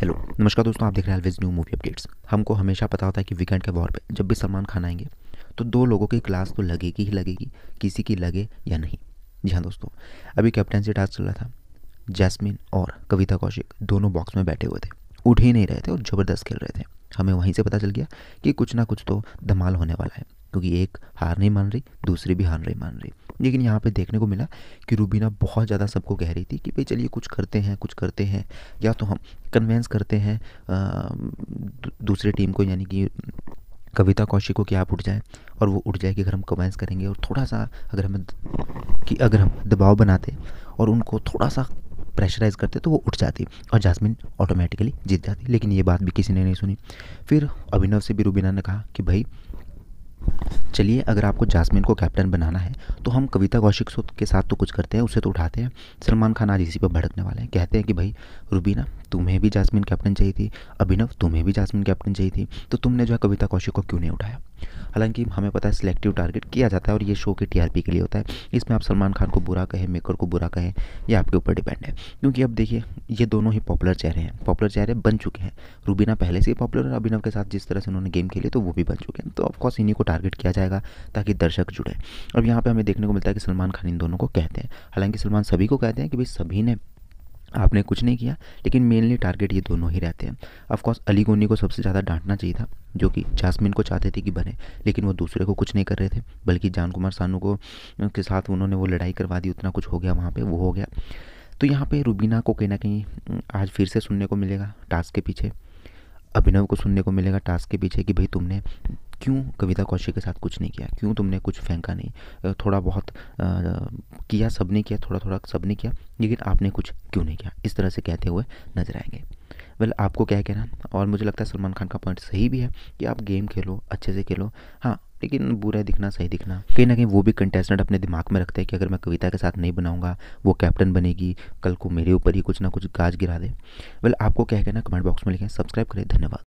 hello नमस्कार दोस्तों आप देख रहे हैं अलवेज न्यू मूवी अपडेट्स हमको हमेशा पता होता है कि वीकेंड के वॉर पे जब भी सलमान खान आएंगे तो दो लोगों की क्लास तो लगेगी ही लगेगी किसी की लगे या नहीं जी हाँ दोस्तों अभी कैप्टन से टास्क चल रहा था जैस्मिन और कविता कौशिक दोनों बॉक्स में बैठे हुए थे उठ ही नहीं रहे थे और ज़बरदस्त खेल रहे थे हमें वहीं से पता चल गया कि कुछ ना कुछ तो धमाल होने वाला है क्योंकि एक हार नहीं मान रही दूसरी भी हार नहीं मान रही लेकिन यहाँ पे देखने को मिला कि रूबीना बहुत ज़्यादा सबको कह रही थी कि भाई चलिए कुछ करते हैं कुछ करते हैं या तो हम कन्वेंस करते हैं दूसरे टीम को यानी कि कविता कौशिक को कि आप उठ जाएँ और वो उठ जाए कि अगर हम कमेंस करेंगे और थोड़ा सा अगर हम कि अगर हम दबाव बनाते और उनको थोड़ा सा प्रेशराइज करते तो वो उठ जाती और जासमिन ऑटोमेटिकली जीत जाती लेकिन ये बात भी किसी ने नहीं सुनी फिर अभिनव से भी रूबीना ने कहा कि भाई चलिए अगर आपको जासमिन को कैप्टन बनाना है तो हम कविता कौशिक के साथ तो कुछ करते हैं उसे तो उठाते हैं सलमान खान आज इसी पर भड़कने वाले हैं कहते हैं कि भाई रुबीना तुम्हें भी जासमिन कैप्टन चाहिए थी अभिनव तुम्हें भी जासमिन कैप्टन चाहिए थी तो तुमने जो है कविता कौशिक को क्यों नहीं उठाया हालांकि हमें पता है सिलेक्टिव टारगेट किया जाता है और ये शो के टीआरपी के लिए होता है इसमें आप सलमान खान को बुरा कहें मेकर को बुरा कहें ये आपके ऊपर डिपेंड है क्योंकि अब देखिए ये दोनों ही पॉपुलर चेहरे हैं पॉपुलर चेहरे बन चुके हैं रूबीना पहले से ही पॉपुलर और अभिनव के साथ जिस तरह से उन्होंने गेम खेले तो वो भी बन चुके हैं तो ऑफकोर्स इन्हीं को टारगेट किया जाएगा ताकि दर्शक जुड़े अब यहाँ पर हमें देखने को मिलता है कि सलमान खान इन दोनों को कहते हैं हालांकि सलमान सभी को कहते हैं कि भाई सभी ने आपने कुछ नहीं किया लेकिन मेनली टारगेट ये दोनों ही रहते हैं ऑफकोर्स अली गोनी को सबसे ज़्यादा डांटना चाहिए था जो कि जासमिन को चाहते थे कि बने लेकिन वो दूसरे को कुछ नहीं कर रहे थे बल्कि जान कुमार सानू को के साथ उन्होंने वो लड़ाई करवा दी उतना कुछ हो गया वहाँ पर वो हो गया तो यहाँ पर रूबीना को कहीं ना कहीं आज फिर से सुनने को मिलेगा टास्क के पीछे अभिनव को सुनने को मिलेगा टास्क के पीछे कि भाई तुमने क्यों कविता कौशिक के साथ कुछ नहीं किया क्यों तुमने कुछ फेंका नहीं थोड़ा बहुत किया सब ने किया थोड़ा थोड़ा सब ने किया लेकिन आपने कुछ क्यों नहीं किया इस तरह से कहते हुए नजर आएंगे वेल आपको क्या कहना और मुझे लगता है सलमान खान का पॉइंट सही भी है कि आप गेम खेलो अच्छे से खेलो हाँ लेकिन बुरा दिखना सही दिखना कहीं ना कहीं वो भी कंटेस्टेंट अपने दिमाग में रखते हैं कि अगर मैं कविता के साथ नहीं बनाऊंगा वो कैप्टन बनेगी कल को मेरे ऊपर ही कुछ ना कुछ गाज गिरा दे वेल आपको क्या कहना कमेंट बॉक्स में लिखें सब्सक्राइब करें धन्यवाद